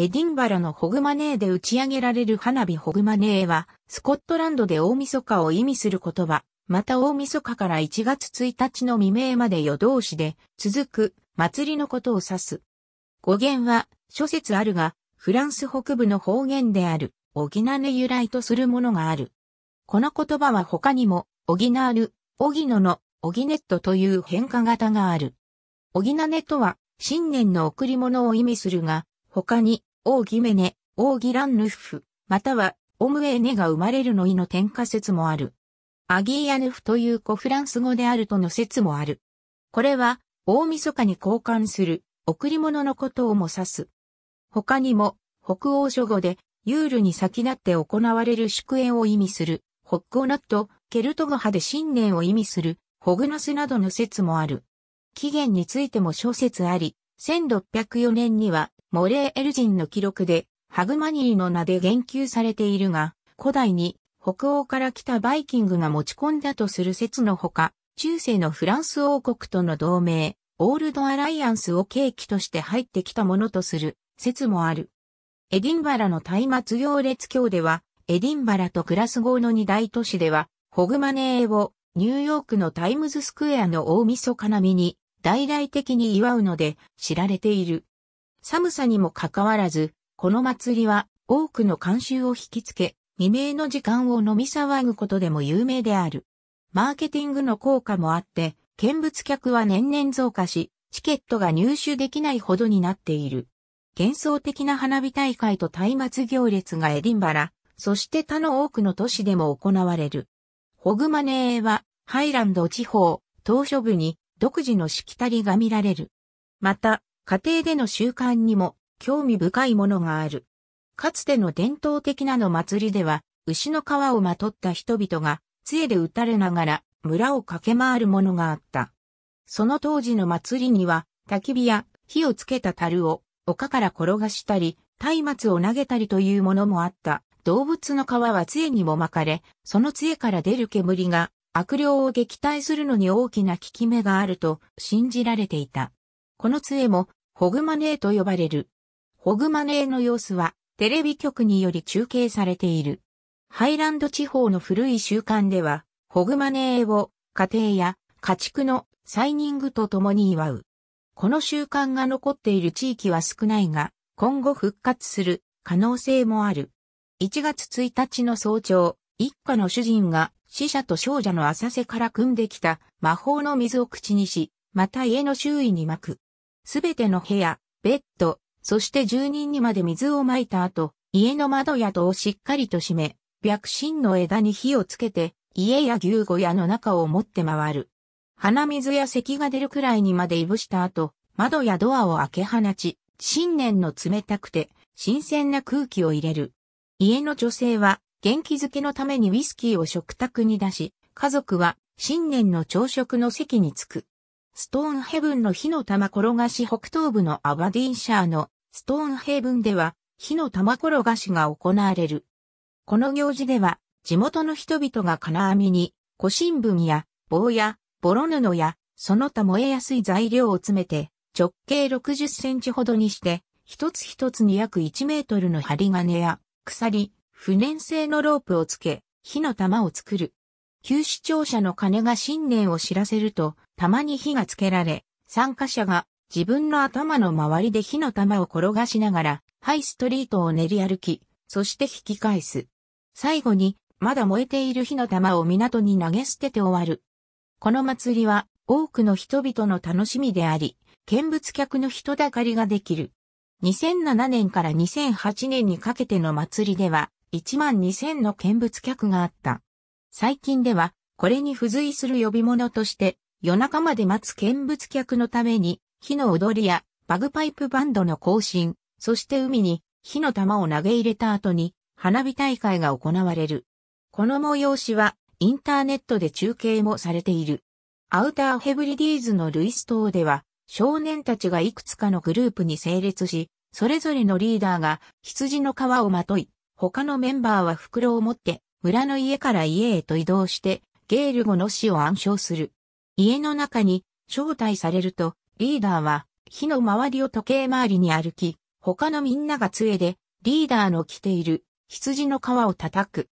エディンバラのホグマネーで打ち上げられる花火ホグマネーは、スコットランドで大晦日を意味する言葉、また大晦日から1月1日の未明まで夜通しで続く祭りのことを指す。語源は諸説あるが、フランス北部の方言である、オギナネ由来とするものがある。この言葉は他にも、オギナール、オギノの、オギネットという変化型がある。オギナネとは、新年の贈り物を意味するが、他に、オーギメネ、オーギランヌフ、または、オムエーネが生まれるの意の転化説もある。アギーヤヌフという古フランス語であるとの説もある。これは、大晦日に交換する、贈り物のことをも指す。他にも、北欧諸語で、ユールに先立って行われる祝宴を意味する、ホッコーナット、ケルト語派で新年を意味する、ホグナスなどの説もある。起源についても小説あり、1604年にはモレーエル人の記録で、ハグマニーの名で言及されているが、古代に北欧から来たバイキングが持ち込んだとする説のほか、中世のフランス王国との同盟、オールドアライアンスを契機として入ってきたものとする説もある。エディンバラの松明行列教では、エディンバラとクラスゴーの二大都市では、ホグマネーをニューヨークのタイムズスクエアの大晦日並みに大々的に祝うので知られている。寒さにもかかわらず、この祭りは多くの観衆を引きつけ、未明の時間を飲み騒ぐことでも有名である。マーケティングの効果もあって、見物客は年々増加し、チケットが入手できないほどになっている。幻想的な花火大会と松明行列がエディンバラ、そして他の多くの都市でも行われる。ホグマネーは、ハイランド地方、島嶼部に独自のしきたりが見られる。また、家庭での習慣にも興味深いものがある。かつての伝統的なの祭りでは、牛の皮をまとった人々が、杖で打たれながら村を駆け回るものがあった。その当時の祭りには、焚き火や火をつけた樽を丘から転がしたり、松明を投げたりというものもあった。動物の皮は杖にも巻かれ、その杖から出る煙が悪霊を撃退するのに大きな効き目があると信じられていた。この杖もホグマネーと呼ばれる。ホグマネーの様子は、テレビ局により中継されている。ハイランド地方の古い習慣では、ホグマネーを家庭や家畜のサイニングと共に祝う。この習慣が残っている地域は少ないが、今後復活する可能性もある。1月1日の早朝、一家の主人が死者と少女の浅瀬から汲んできた魔法の水を口にし、また家の周囲に巻く。すべての部屋、ベッド、そして住人にまで水をまいた後、家の窓や戸をしっかりと閉め、白芯の枝に火をつけて、家や牛小屋の中を持って回る。鼻水や咳が出るくらいにまでいぶした後、窓やドアを開け放ち、新年の冷たくて、新鮮な空気を入れる。家の女性は、元気づけのためにウイスキーを食卓に出し、家族は、新年の朝食の席に着く。ストーンヘブンの火の玉転がし北東部のアバディンシャーのストーンヘブンでは火の玉転がしが行われる。この行事では地元の人々が金網に古新聞や棒やボロ布やその他燃えやすい材料を詰めて直径60センチほどにして一つ一つに約1メートルの針金や鎖、不燃性のロープをつけ火の玉を作る。旧市庁舎の鐘が新年を知らせるとたまに火がつけられ、参加者が自分の頭の周りで火の玉を転がしながら、ハイストリートを練り歩き、そして引き返す。最後に、まだ燃えている火の玉を港に投げ捨てて終わる。この祭りは多くの人々の楽しみであり、見物客の人だかりができる。2007年から2008年にかけての祭りでは、1万2000の見物客があった。最近では、これに付随する呼び物として、夜中まで待つ見物客のために、火の踊りやバグパイプバンドの行進、そして海に火の玉を投げ入れた後に花火大会が行われる。この催しはインターネットで中継もされている。アウターヘブリディーズのルイス島では少年たちがいくつかのグループに整列し、それぞれのリーダーが羊の皮をまとい、他のメンバーは袋を持って村の家から家へと移動してゲール語の死を暗唱する。家の中に招待されると、リーダーは火の周りを時計回りに歩き、他のみんなが杖でリーダーの着ている羊の皮を叩く。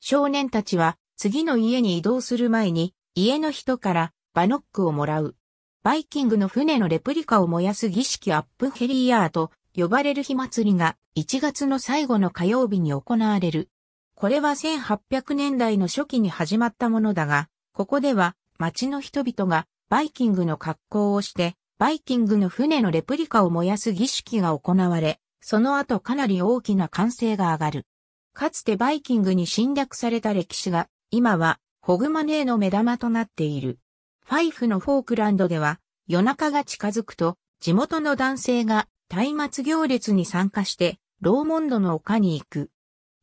少年たちは次の家に移動する前に家の人からバノックをもらう。バイキングの船のレプリカを燃やす儀式アップヘリヤーと呼ばれる火祭りが1月の最後の火曜日に行われる。これは1800年代の初期に始まったものだが、ここでは町の人々がバイキングの格好をして、バイキングの船のレプリカを燃やす儀式が行われ、その後かなり大きな歓声が上がる。かつてバイキングに侵略された歴史が、今はホグマネーの目玉となっている。ファイフのフォークランドでは、夜中が近づくと、地元の男性が松明行列に参加して、ローモンドの丘に行く。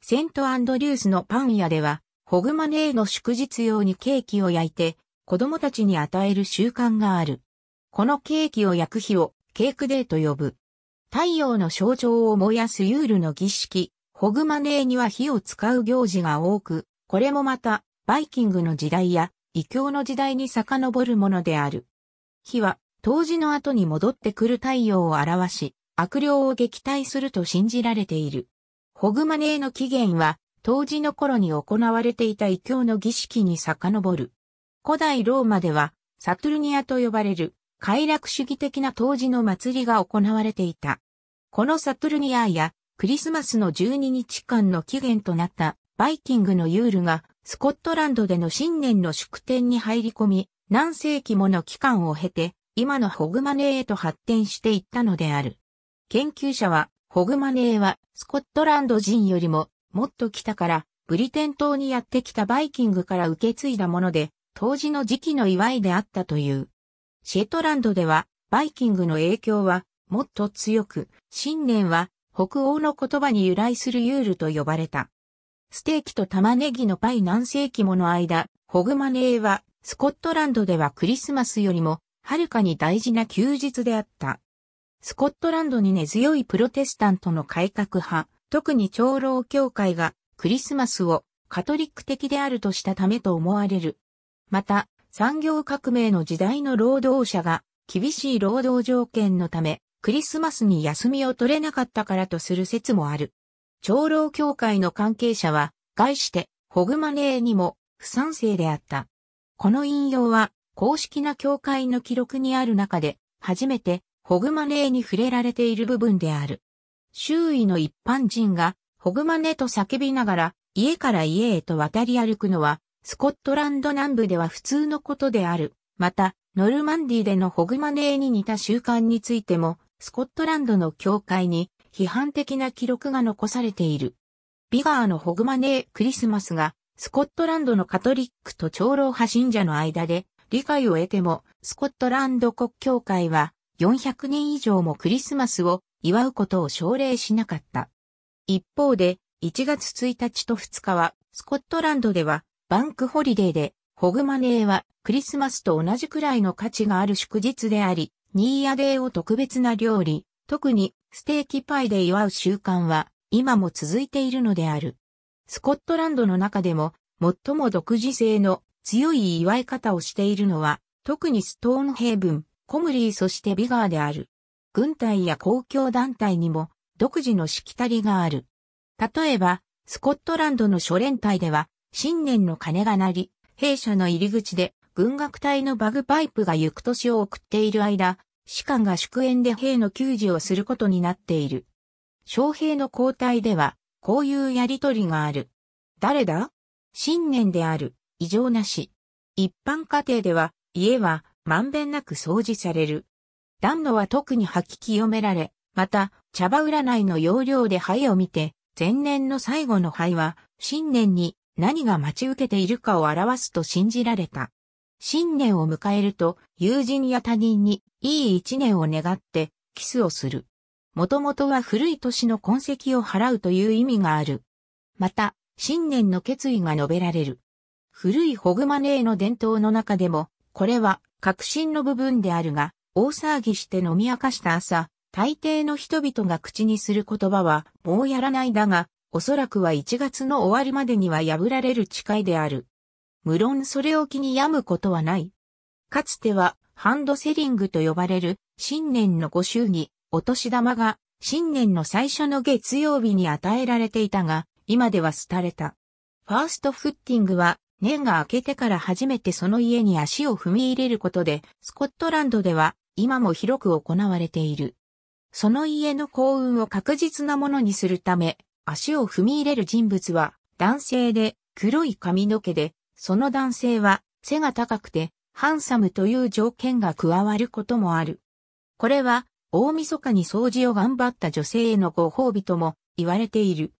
セントアンドリュースのパン屋では、ホグマネーの祝日用にケーキを焼いて、子供たちに与える習慣がある。このケーキを焼く日をケークデーと呼ぶ。太陽の象徴を燃やすユールの儀式、ホグマネーには火を使う行事が多く、これもまた、バイキングの時代や異教の時代に遡るものである。火は、当時の後に戻ってくる太陽を表し、悪霊を撃退すると信じられている。ホグマネーの起源は、当時の頃に行われていた異教の儀式に遡る。古代ローマでは、サトルニアと呼ばれる、快楽主義的な当時の祭りが行われていた。このサトルニアや、クリスマスの12日間の期限となったバイキングのユールがスコットランドでの新年の祝典に入り込み何世紀もの期間を経て今のホグマネーへと発展していったのである。研究者はホグマネーはスコットランド人よりももっと北からブリテン島にやってきたバイキングから受け継いだもので当時の時期の祝いであったという。シェトランドでは、バイキングの影響は、もっと強く、新年は、北欧の言葉に由来するユールと呼ばれた。ステーキと玉ねぎのパイ何世紀もの間、ホグマネーは、スコットランドではクリスマスよりも、はるかに大事な休日であった。スコットランドに根強いプロテスタントの改革派、特に長老教会が、クリスマスをカトリック的であるとしたためと思われるまた、産業革命の時代の労働者が厳しい労働条件のため、クリスマスに休みを取れなかったからとする説もある。長老協会の関係者は、概して、ホグマネーにも不賛成であった。この引用は、公式な協会の記録にある中で、初めて、ホグマネーに触れられている部分である。周囲の一般人が、ホグマネと叫びながら、家から家へと渡り歩くのは、スコットランド南部では普通のことである。また、ノルマンディでのホグマネーに似た習慣についても、スコットランドの教会に批判的な記録が残されている。ビガーのホグマネークリスマスが、スコットランドのカトリックと長老派信者の間で理解を得ても、スコットランド国教会は400年以上もクリスマスを祝うことを奨励しなかった。一方で、1月1日と2日は、スコットランドではバンクホリデーで、ホグマネーはクリスマスと同じくらいの価値がある祝日であり、ニーヤデーを特別な料理、特にステーキパイで祝う習慣は今も続いているのである。スコットランドの中でも最も独自性の強い祝い方をしているのは、特にストーンヘイブン、コムリーそしてビガーである。軍隊や公共団体にも独自のしきたりがある。例えば、スコットランドの諸連隊では、新年の鐘が鳴り、弊社の入り口で軍楽隊のバグパイプが行く年を送っている間、士官が祝宴で兵の給仕をすることになっている。将兵の交代では、こういうやりとりがある。誰だ新年である、異常なし。一般家庭では、家は、まんべんなく掃除される。暖炉は特に吐き清められ、また、茶葉占いの要領で灰を見て、前年の最後の灰は、新年に何が待ち受けているかを表すと信じられた。新年を迎えると、友人や他人に、いい一年を願って、キスをする。もともとは古い年の痕跡を払うという意味がある。また、新年の決意が述べられる。古いホグマネーの伝統の中でも、これは、革新の部分であるが、大騒ぎして飲み明かした朝、大抵の人々が口にする言葉は、もうやらないだが、おそらくは1月の終わりまでには破られる誓いである。無論それを気に病むことはない。かつては、ハンドセリングと呼ばれる、新年のご祝儀、お年玉が、新年の最初の月曜日に与えられていたが、今では廃れた。ファーストフッティングは、年が明けてから初めてその家に足を踏み入れることで、スコットランドでは、今も広く行われている。その家の幸運を確実なものにするため、足を踏み入れる人物は男性で黒い髪の毛で、その男性は背が高くてハンサムという条件が加わることもある。これは大晦日に掃除を頑張った女性へのご褒美とも言われている。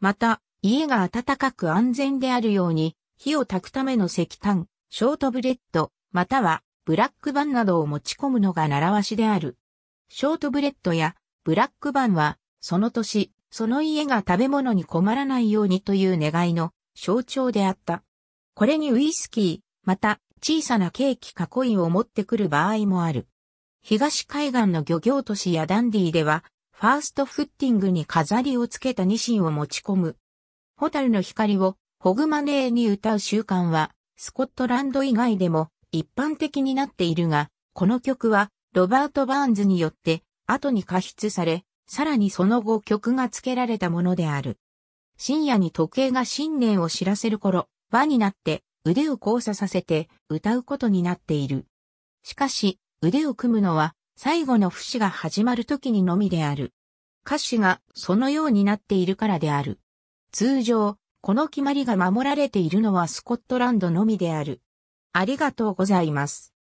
また、家が暖かく安全であるように、火を焚くための石炭、ショートブレッド、またはブラックバンなどを持ち込むのが習わしである。ショートブレッドやブラックバンは、その年、その家が食べ物に困らないようにという願いの象徴であった。これにウイスキー、また小さなケーキかコインを持ってくる場合もある。東海岸の漁業都市やダンディでは、ファーストフッティングに飾りをつけたニシンを持ち込む。ホタルの光をホグマネーに歌う習慣は、スコットランド以外でも一般的になっているが、この曲はロバート・バーンズによって後に加筆され、さらにその後曲が付けられたものである。深夜に時計が新年を知らせる頃、輪になって腕を交差させて歌うことになっている。しかし、腕を組むのは最後の節が始まる時にのみである。歌詞がそのようになっているからである。通常、この決まりが守られているのはスコットランドのみである。ありがとうございます。